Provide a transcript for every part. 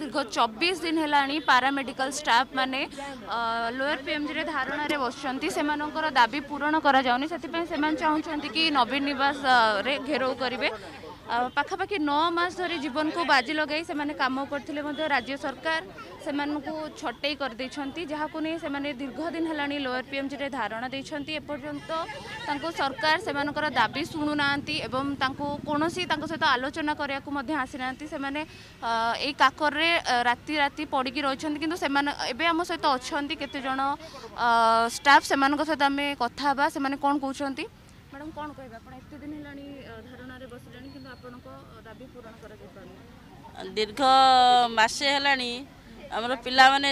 ଦୀର୍ଘ ଚବିଶ ଦିନ ହେଲାଣି ପାରାମେଡିକାଲ ଷ୍ଟାଫ୍ ମାନେ ଲୋୟର ପିଏମ୍ଜିରେ ଧାରଣାରେ ବସୁଛନ୍ତି ସେମାନଙ୍କର ଦାବି ପୂରଣ କରାଯାଉନି ସେଥିପାଇଁ ସେମାନେ ଚାହୁଁଛନ୍ତି କି ନବୀନ ନିବାସରେ ଘେରାଉ କରିବେ ପାଖାପାଖି ନଅ ମାସ ଧରି ଜୀବନକୁ ବାଜି ଲଗାଇ ସେମାନେ କାମ କରିଥିଲେ ମଧ୍ୟ ରାଜ୍ୟ ସରକାର ସେମାନଙ୍କୁ ଛଟେଇ କରିଦେଇଛନ୍ତି ଯାହାକୁ ନେଇ ସେମାନେ ଦୀର୍ଘ ଦିନ ହେଲାଣି ଲୋୟର ପିଏମ୍ଜିରେ ଧାରଣା ଦେଇଛନ୍ତି ଏପର୍ଯ୍ୟନ୍ତ ତାଙ୍କୁ ସରକାର ସେମାନଙ୍କର ଦାବି ଶୁଣୁନାହାନ୍ତି ଏବଂ ତାଙ୍କୁ କୌଣସି ତାଙ୍କ ସହିତ ଆଲୋଚନା କରିବାକୁ ମଧ୍ୟ ଆସିନାହାନ୍ତି ସେମାନେ ଏଇ କାକରରେ ରାତି ରାତି ପଡ଼ିକି ରହିଛନ୍ତି କିନ୍ତୁ ସେମାନେ ଏବେ ଆମ ସହିତ ଅଛନ୍ତି କେତେଜଣ ଷ୍ଟାଫ୍ ସେମାନଙ୍କ ସହିତ ଆମେ କଥା ହେବା ସେମାନେ କ'ଣ କହୁଛନ୍ତି ମ୍ୟାଡ଼ାମ୍ କ'ଣ କହିବେ ଆପଣ ଏତେ ଦିନ ହେଲାଣି ଆପଣଙ୍କ ଦାବି ପୂରଣ କରାଯାଇପାରୁନି ଦୀର୍ଘ ମାସେ ହେଲାଣି ଆମର ପିଲାମାନେ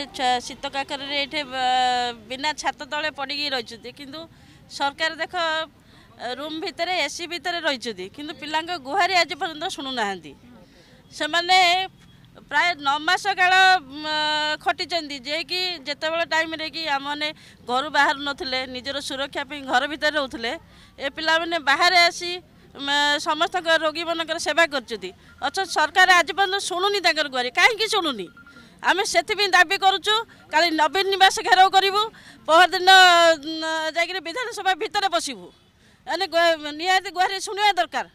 ଶୀତ କାକରରେ ଏଠି ବିନା ଛାତ ତଳେ ପଡ଼ିକି ରହିଛନ୍ତି କିନ୍ତୁ ସରକାର ଦେଖ ରୁମ୍ ଭିତରେ ଏସି ଭିତରେ ରହିଛନ୍ତି କିନ୍ତୁ ପିଲାଙ୍କ ଗୁହାରି ଆଜି ପର୍ଯ୍ୟନ୍ତ ଶୁଣୁନାହାନ୍ତି ସେମାନେ ପ୍ରାୟ ନଅ ମାସ କାଳ ଖଟିଛନ୍ତି ଯିଏକି ଯେତେବେଳେ ଟାଇମ୍ରେ କି ଆମମାନେ ଘରୁ ବାହାରୁ ନଥିଲେ ନିଜର ସୁରକ୍ଷା ପାଇଁ ଘର ଭିତରେ ରହୁଥିଲେ ଏ ପିଲାମାନେ ବାହାରେ ଆସି ସମସ୍ତ ରୋଗୀମାନଙ୍କର ସେବା କରୁଛନ୍ତି ଅର୍ଥାତ ସରକାର ଆଜି ପର୍ଯ୍ୟନ୍ତ ଶୁଣୁନି ତାଙ୍କର ଗୁହାରି କାହିଁକି ଶୁଣୁନି ଆମେ ସେଥିପାଇଁ ଦାବି କରୁଛୁ କାଲି ନବୀନ ନିବାସ ଘେରାଉ କରିବୁ ପହରଦିନ ଯାଇକରି ବିଧାନସଭା ଭିତରେ ବସିବୁ ମାନେ ନିହାତି ଗୁହାରି ଶୁଣିବା ଦରକାର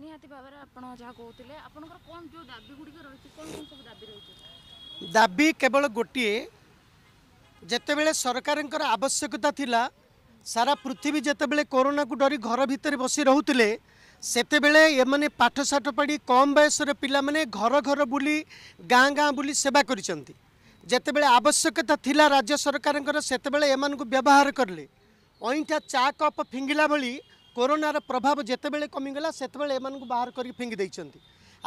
ନିହାତି ଭାବରେ ଆପଣ ଯାହା କହୁଥିଲେ ଆପଣଙ୍କର କ'ଣ ଯେଉଁ ଦାବି ଗୁଡ଼ିକ ରହିଛି କ'ଣ କ'ଣ ସବୁ ଦାବି ରହିଛି ଦାବି କେବଳ ଗୋଟିଏ ଯେତେବେଳେ ସରକାରଙ୍କର ଆବଶ୍ୟକତା ଥିଲା ସାରା ପୃଥିବୀ ଯେତେବେଳେ କରୋନାକୁ ଡରି ଘର ଭିତରେ ବସି ରହୁଥିଲେ ସେତେବେଳେ ଏମାନେ ପାଠ ସାଠ ପାଡ଼ି କମ୍ ବୟସର ପିଲାମାନେ ଘର ଘର ବୁଲି ଗାଁ ଗାଁ ବୁଲି ସେବା କରିଛନ୍ତି ଯେତେବେଳେ ଆବଶ୍ୟକତା ଥିଲା ରାଜ୍ୟ ସରକାରଙ୍କର ସେତେବେଳେ ଏମାନଙ୍କୁ ବ୍ୟବହାର କଲେ ଅଇଁଠା ଚା କପ୍ ଫିଙ୍ଗିଲା ଭଳି କରୋନାର ପ୍ରଭାବ ଯେତେବେଳେ କମିଗଲା ସେତେବେଳେ ଏମାନଙ୍କୁ ବାହାର କରିକି ଫିଙ୍ଗି ଦେଇଛନ୍ତି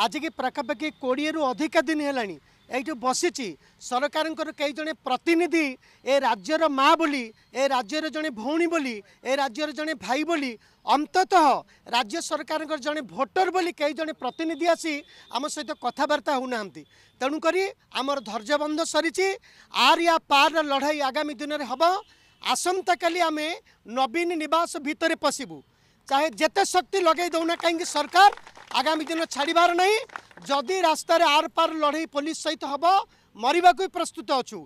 ଆଜିକି ପାଖାପାଖି କୋଡ଼ିଏରୁ ଅଧିକା ଦିନ ହେଲାଣି এইটু বসিছি ସରକାରଙ୍କର କେହି ଜଣେ ପ୍ରତିନିଧି ଏ ରାଜ୍ୟର ମା ବୋଲି ଏ ରାଜ୍ୟର ଜଣେ ଭଉଣୀ ବୋଲି ଏ ରାଜ୍ୟର ଜଣେ ଭାଇ ବୋଲି ଅନ୍ତତଃ ରାଜ୍ୟ ସରକାରଙ୍କର ଜଣେ ଭୋଟର ବୋଲି କେହି ଜଣେ ପ୍ରତିନିଧି ଆସି ଆମ ସହିତ କଥାବାର୍ତ୍ତା ହେଉନାହାନ୍ତି ତେଣୁକରି ଆମର ଧୈର୍ଯ୍ୟବନ୍ଧ ସରିଛି ଆର୍ ୟା ପାର୍ର ଲଢ଼ାଇ ଆଗାମୀ ଦିନରେ ହେବ ଆସନ୍ତାକାଲି ଆମେ ନବୀନ ନିବାସ ଭିତରେ ପଶିବୁ ଚାହେ ଯେତେ ଶକ୍ତି ଲଗାଇ ଦେଉନା କାହିଁକି ସରକାର আগামী দিন ছাড়িবার নাই যদি রাস্তার আর পার লড়াই পুলিশ সহিত হব মরবা প্রস্তুত অছু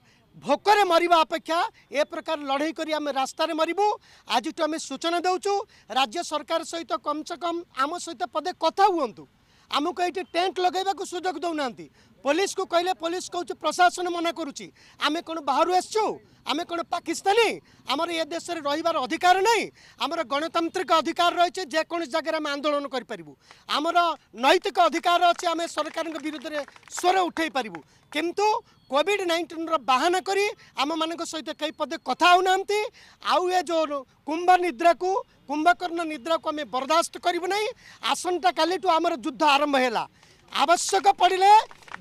ভোকরে মরিবা অপেক্ষা এ প্রকার লড়াই করে আমি রাস্তায় মরবু আজিঠু আমি সূচনা দেছু রাজ্য সরকার সহিত কমসে কম আম সহিত পদে কথা হুঁতু আমি এটি টেন্ট লগাইবা সুযোগ দেউনা পুলিশ কু কহিলে পুলিশ কৌ প্রশাসন মনা করুছি আমি কোণ বাহু আসছু আমি কোণ পাকিস্তানী আমার এ দেশের রহবার অধিকার নাই আমার গণতান্ত্রিক অধিকার রয়েছে যেকোন জায়গায় আমি আন্দোলন করিপারু আমার নৈতিক অধিকার আছে আমি সরকার বিরুদ্ধে স্বর উঠাই পারু কিন্তু কোভিড নাইন্টিন্র বাহানা করে আমମାନଙ୍କ সହିତ କେହି ପଦେ କଥା ହେଉନାହାନ୍ତି ଆଉ ଏ ଯେଉଁ କୁମ୍ଭ ନିଦ୍ରାକୁ କୁମ୍ଭକର୍ଣ୍ଣ ନିଦ୍ରାକୁ ଆମେ ବରଦାସ୍ତ କରିବୁ ନାହିଁ ଆସନ୍ତାକାଲିଠୁ ଆମର ଯୁଦ୍ଧ ଆରମ୍ଭ ହେଲା ଆବଶ୍ୟକ ପଡ଼ିଲେ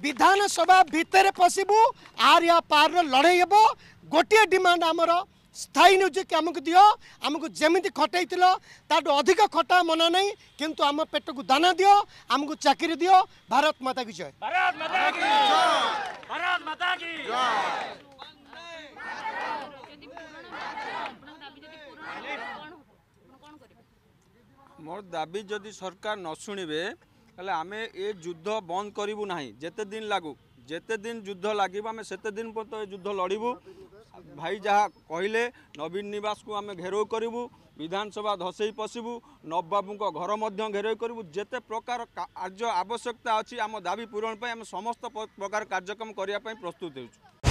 ବିଧାନସଭା ଭିତରେ ভিতরে ଆର୍ আর পার ଲଢ଼େଇ ହେବ গোটিয়ে ଡିମାଣ୍ଡ আমার স্থায়ী নিযুক্তি আমি দিও আমি যেমি খটাইছিল তা অধিক খটা মনে নাই কিন্তু আমার পেট কু দানা দিও আমি চাকরি দিও ভারত মাতা কি জয় মোর দাবি যদি সরকার ন শুণবে তাহলে আমি এ যুদ্ধ বন্ধ করবু না যেতে দিন লাগু যেতে দিন যুদ্ধ লাগবে আমি সেতদিন পর্যন্ত এই যুদ্ধ লড়বু ଭାଇ ଯାହା କହିଲେ ନବୀନ ନିବାସକୁ ଆମେ ଘେରଉ କରିବୁ ବିଧାନସଭା ଧସେଇ ପଶିବୁ ନବବାବୁଙ୍କ ଘର ମଧ୍ୟ ଘେରଉ କରିବୁ ଯେତେ ପ୍ରକାର କାର୍ଯ୍ୟ ଆବଶ୍ୟକତା ଅଛି ଆମ ଦାବି ପୂରଣ ପାଇଁ ଆମେ ସମସ୍ତ ପ୍ରକାର କାର୍ଯ୍ୟକ୍ରମ କରିବା ପାଇଁ ପ୍ରସ୍ତୁତ ହେଉଛୁ